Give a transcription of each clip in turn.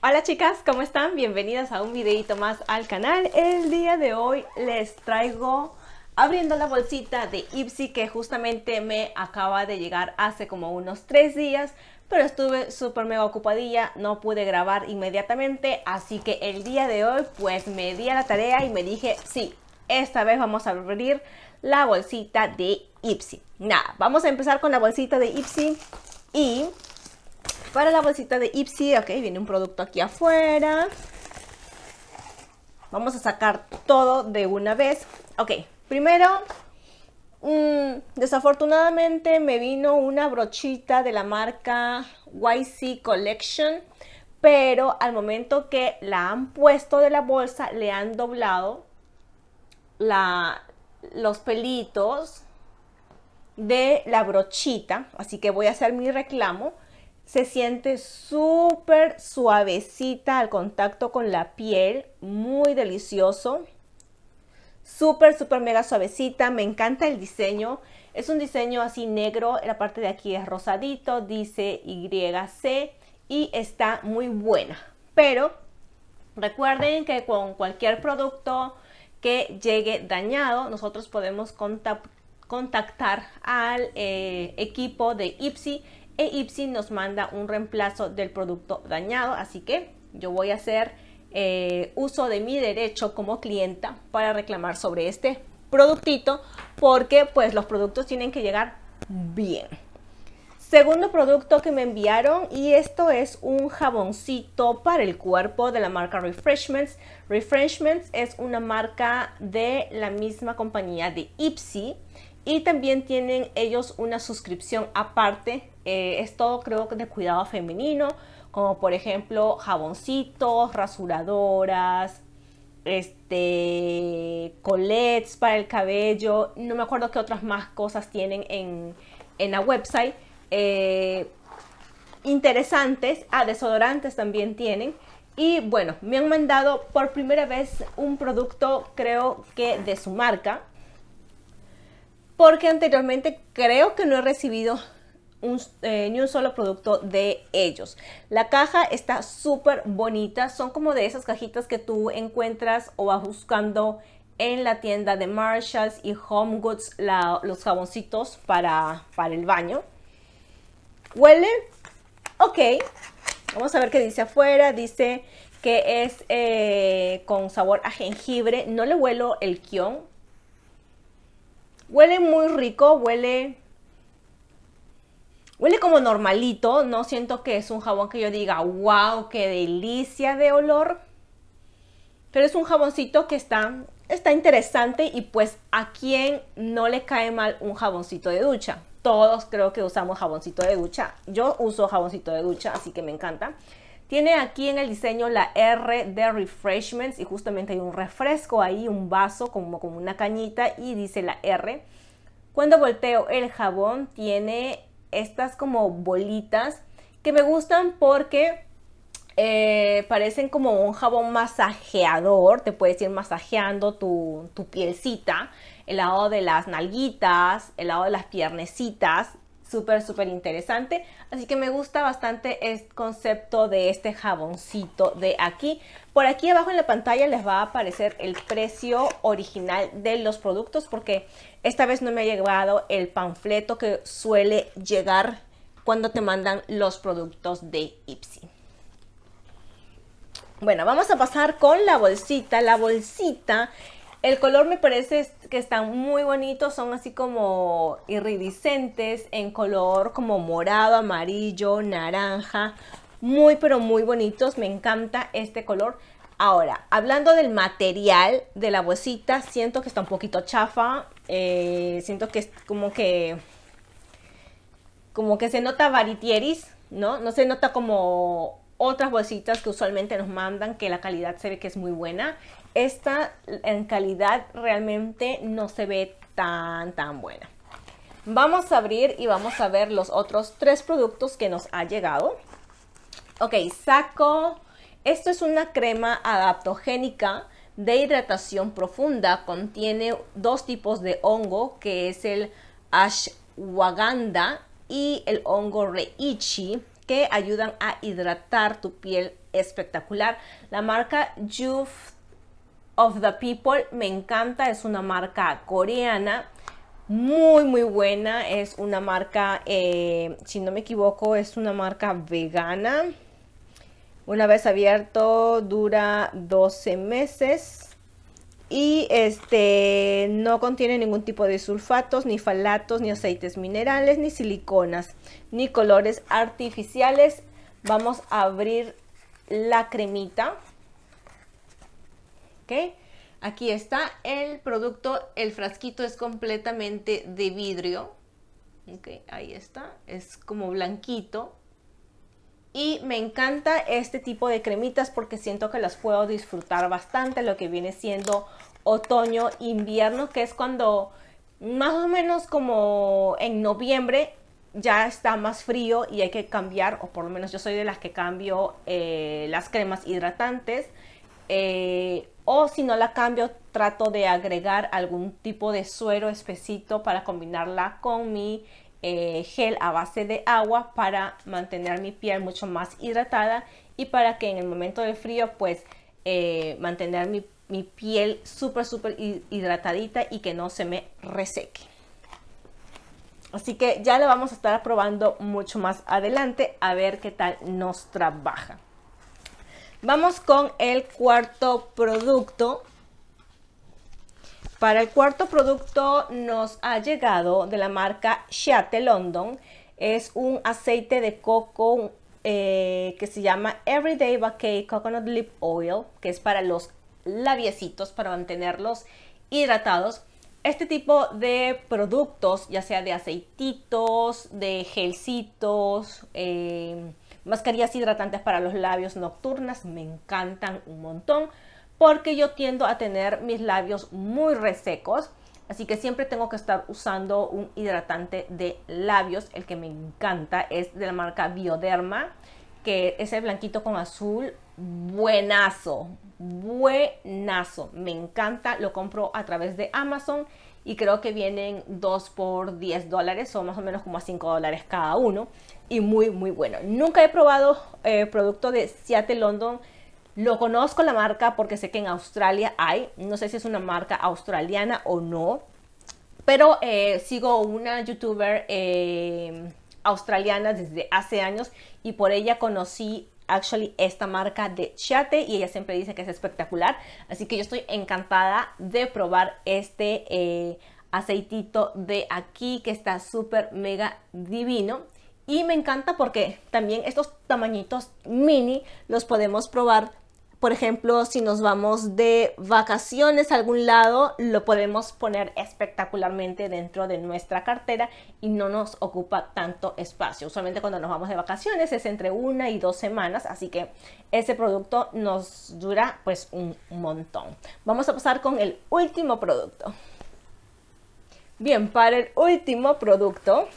Hola chicas, ¿cómo están? Bienvenidas a un videito más al canal. El día de hoy les traigo abriendo la bolsita de Ipsy que justamente me acaba de llegar hace como unos tres días, pero estuve súper mega ocupadilla, no pude grabar inmediatamente, así que el día de hoy pues me di a la tarea y me dije, sí, esta vez vamos a abrir la bolsita de Ipsy. Nada, vamos a empezar con la bolsita de Ipsy y para la bolsita de Ipsy, ok, viene un producto aquí afuera. Vamos a sacar todo de una vez. Ok, primero, mm, desafortunadamente me vino una brochita de la marca YC Collection, pero al momento que la han puesto de la bolsa, le han doblado la, los pelitos de la brochita, así que voy a hacer mi reclamo. Se siente súper suavecita al contacto con la piel, muy delicioso. Súper, súper mega suavecita, me encanta el diseño. Es un diseño así negro, la parte de aquí es rosadito, dice YC y está muy buena. Pero recuerden que con cualquier producto que llegue dañado, nosotros podemos contactar al eh, equipo de Ipsy e Ipsy nos manda un reemplazo del producto dañado, así que yo voy a hacer eh, uso de mi derecho como clienta para reclamar sobre este productito porque pues los productos tienen que llegar bien. Segundo producto que me enviaron y esto es un jaboncito para el cuerpo de la marca Refreshments. Refreshments es una marca de la misma compañía de Ipsy y también tienen ellos una suscripción aparte eh, es todo creo que de cuidado femenino, como por ejemplo jaboncitos, rasuradoras, este, colets para el cabello, no me acuerdo qué otras más cosas tienen en, la website. Eh, interesantes, a ah, desodorantes también tienen. Y bueno, me han mandado por primera vez un producto, creo que de su marca, porque anteriormente creo que no he recibido eh, ni un solo producto de ellos. La caja está súper bonita, son como de esas cajitas que tú encuentras o vas buscando en la tienda de Marshalls y Home Goods los jaboncitos para, para el baño. Huele, ok, vamos a ver qué dice afuera, dice que es eh, con sabor a jengibre, no le huelo el kion. Huele muy rico, huele Huele como normalito, no siento que es un jabón que yo diga, wow, qué delicia de olor. Pero es un jaboncito que está, está interesante y pues a quien no le cae mal un jaboncito de ducha. Todos creo que usamos jaboncito de ducha. Yo uso jaboncito de ducha, así que me encanta. Tiene aquí en el diseño la R de Refreshments y justamente hay un refresco ahí, un vaso como, como una cañita y dice la R. Cuando volteo el jabón tiene estas como bolitas que me gustan porque eh, parecen como un jabón masajeador, te puedes ir masajeando tu, tu pielcita, el lado de las nalguitas, el lado de las piernecitas, súper, súper interesante. Así que me gusta bastante el concepto de este jaboncito de aquí. Por aquí abajo en la pantalla les va a aparecer el precio original de los productos porque esta vez no me ha llegado el panfleto que suele llegar cuando te mandan los productos de Ipsy. Bueno, vamos a pasar con la bolsita. La bolsita el color me parece que están muy bonitos, son así como iridiscentes en color como morado, amarillo, naranja. Muy pero muy bonitos, me encanta este color. Ahora, hablando del material de la bolsita, siento que está un poquito chafa, eh, siento que es como que como que se nota varitieris, ¿no? No se nota como otras bolsitas que usualmente nos mandan que la calidad se ve que es muy buena. Esta en calidad realmente no se ve tan tan buena. Vamos a abrir y vamos a ver los otros tres productos que nos ha llegado. Ok, saco. Esto es una crema adaptogénica de hidratación profunda. Contiene dos tipos de hongo, que es el ashwagandha y el hongo reichi que ayudan a hidratar tu piel espectacular. La marca Youth of the People me encanta, es una marca coreana muy muy buena es una marca eh, si no me equivoco es una marca vegana una vez abierto dura 12 meses y este no contiene ningún tipo de sulfatos, ni falatos, ni aceites minerales, ni siliconas, ni colores artificiales. Vamos a abrir la cremita. Aquí está el producto, el frasquito es completamente de vidrio. Ahí está, es como blanquito. Y me encanta este tipo de cremitas porque siento que las puedo disfrutar bastante, lo que viene siendo otoño, invierno, que es cuando más o menos como en noviembre ya está más frío y hay que cambiar, o por lo menos yo soy de las que cambio eh, las cremas hidratantes. Eh, o si no la cambio, trato de agregar algún tipo de suero espesito para combinarla con mi eh, gel a base de agua para mantener mi piel mucho más hidratada y para que en el momento de frío pues eh, mantener mi, mi piel súper súper hidratadita y que no se me reseque. Así que ya lo vamos a estar probando mucho más adelante a ver qué tal nos trabaja. Vamos con el cuarto producto para el cuarto producto nos ha llegado de la marca Chate London. Es un aceite de coco eh, que se llama Everyday Bacay Coconut Lip Oil, que es para los labiecitos, para mantenerlos hidratados. Este tipo de productos, ya sea de aceititos, de gelcitos, eh, mascarillas hidratantes para los labios nocturnas, me encantan un montón porque yo tiendo a tener mis labios muy resecos. Así que siempre tengo que estar usando un hidratante de labios. El que me encanta es de la marca Bioderma, que es el blanquito con azul. Buenazo, buenazo. Me encanta, lo compro a través de Amazon y creo que vienen 2 por 10 dólares o más o menos como a 5 dólares cada uno. Y muy, muy bueno. Nunca he probado eh, producto de Seattle London lo conozco la marca porque sé que en Australia hay, no sé si es una marca australiana o no, pero eh, sigo una youtuber em, australiana desde hace años y por ella conocí actually esta marca de Chate y ella siempre dice que es espectacular, así que yo estoy encantada de probar este eh, aceitito de aquí que está súper mega divino. Y me encanta porque también estos tamañitos mini los podemos probar por ejemplo, si nos vamos de vacaciones a algún lado, lo podemos poner espectacularmente dentro de nuestra cartera y no nos ocupa tanto espacio. Usualmente cuando nos vamos de vacaciones es entre una y dos semanas, así que ese producto nos dura pues un montón. Vamos a pasar con el último producto. Bien, para el último producto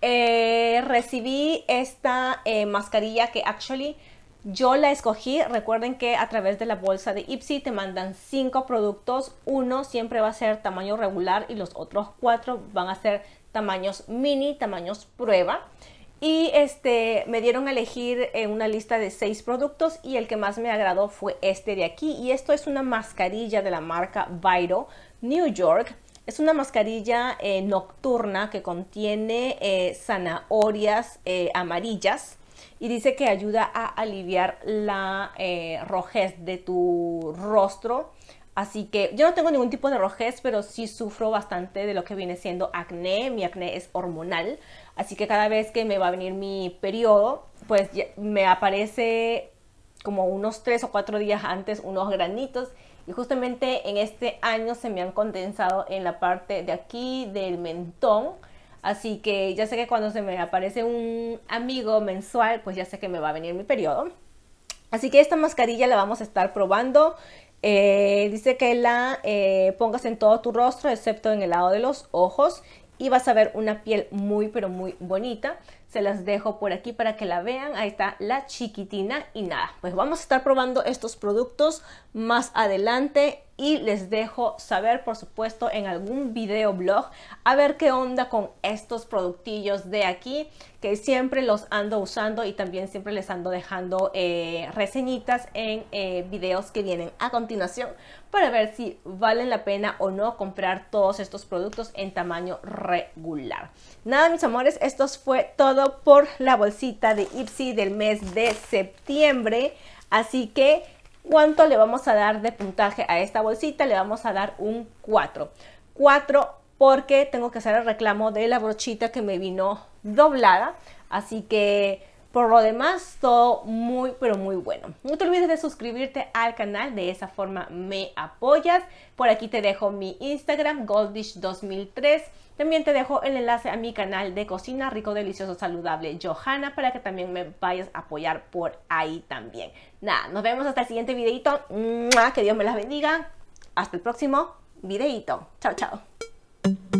eh, recibí esta eh, mascarilla que actually yo la escogí, recuerden que a través de la bolsa de Ipsy te mandan cinco productos, uno siempre va a ser tamaño regular y los otros cuatro van a ser tamaños mini, tamaños prueba. Y este, me dieron a elegir eh, una lista de seis productos y el que más me agradó fue este de aquí. Y esto es una mascarilla de la marca Viro New York. Es una mascarilla eh, nocturna que contiene eh, zanahorias amarillas y dice que ayuda a aliviar la eh, rojez de tu rostro. Así que yo no tengo ningún tipo de rojez, pero sí sufro bastante de lo que viene siendo acné. Mi acné es hormonal, así que cada vez que me va a venir mi periodo, pues me aparece como unos 3 o 4 días antes unos granitos y justamente en este año se me han condensado en la parte de aquí del mentón Así que ya sé que cuando se me aparece un amigo mensual, pues ya sé que me va a venir mi periodo. Así que esta mascarilla la vamos a estar probando. Eh, dice que la eh, pongas en todo tu rostro, excepto en el lado de los ojos. Y vas a ver una piel muy, pero muy bonita. Se las dejo por aquí para que la vean. Ahí está la chiquitina. Y nada, pues vamos a estar probando estos productos más adelante y les dejo saber, por supuesto, en algún video blog a ver qué onda con estos productillos de aquí que siempre los ando usando y también siempre les ando dejando eh, reseñitas en eh, videos que vienen a continuación para ver si valen la pena o no comprar todos estos productos en tamaño regular. Nada mis amores, esto fue todo por la bolsita de Ipsy del mes de septiembre, así que ¿Cuánto le vamos a dar de puntaje a esta bolsita? Le vamos a dar un 4. 4 porque tengo que hacer el reclamo de la brochita que me vino doblada. Así que por lo demás, todo muy, pero muy bueno. No te olvides de suscribirte al canal, de esa forma me apoyas. Por aquí te dejo mi Instagram, goldish2003. También te dejo el enlace a mi canal de cocina rico, delicioso, saludable, Johanna, para que también me vayas a apoyar por ahí también. Nada, nos vemos hasta el siguiente videito. Que Dios me las bendiga. Hasta el próximo videito. Chao, chao.